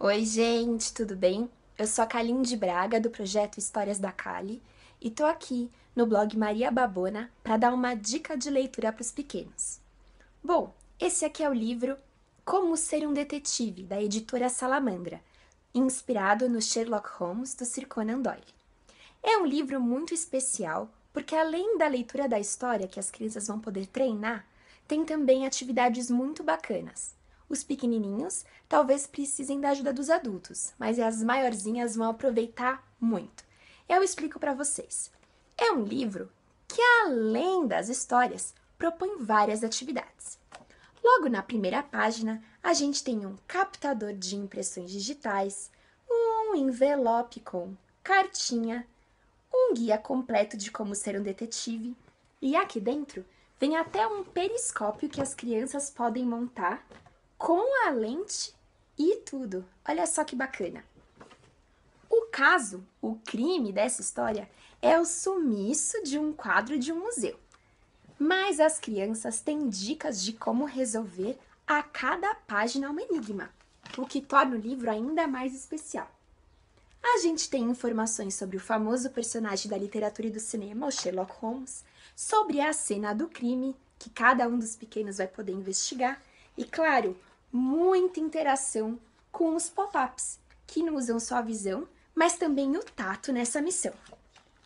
Oi, gente, tudo bem? Eu sou a Kaline de Braga, do projeto Histórias da Cali, e tô aqui no blog Maria Babona para dar uma dica de leitura para os pequenos. Bom, esse aqui é o livro Como Ser um Detetive, da editora Salamandra, inspirado no Sherlock Holmes do Sir Conan Doyle. É um livro muito especial porque, além da leitura da história que as crianças vão poder treinar, tem também atividades muito bacanas. Os pequenininhos talvez precisem da ajuda dos adultos, mas as maiorzinhas vão aproveitar muito. Eu explico para vocês. É um livro que, além das histórias, propõe várias atividades. Logo na primeira página, a gente tem um captador de impressões digitais, um envelope com cartinha, um guia completo de como ser um detetive, e aqui dentro vem até um periscópio que as crianças podem montar com a lente e tudo. Olha só que bacana. O caso, o crime dessa história é o sumiço de um quadro de um museu. Mas as crianças têm dicas de como resolver a cada página um enigma, o que torna o livro ainda mais especial. A gente tem informações sobre o famoso personagem da literatura e do cinema, o Sherlock Holmes, sobre a cena do crime, que cada um dos pequenos vai poder investigar, e claro, muita interação com os pop-ups, que não usam só a visão, mas também o tato nessa missão.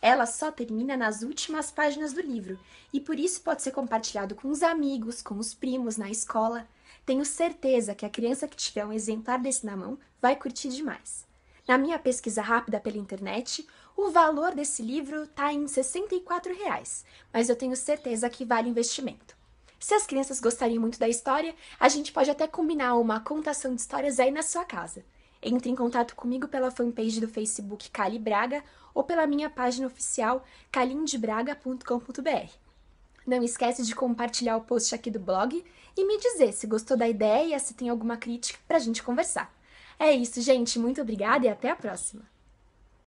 Ela só termina nas últimas páginas do livro e por isso pode ser compartilhado com os amigos, com os primos na escola. Tenho certeza que a criança que tiver um exemplar desse na mão vai curtir demais. Na minha pesquisa rápida pela internet, o valor desse livro está em R$ 64, reais, mas eu tenho certeza que vale o investimento. Se as crianças gostarem muito da história, a gente pode até combinar uma contação de histórias aí na sua casa. Entre em contato comigo pela fanpage do Facebook Cali Braga ou pela minha página oficial calindebraga.com.br. Não esquece de compartilhar o post aqui do blog e me dizer se gostou da ideia, se tem alguma crítica para a gente conversar. É isso, gente. Muito obrigada e até a próxima!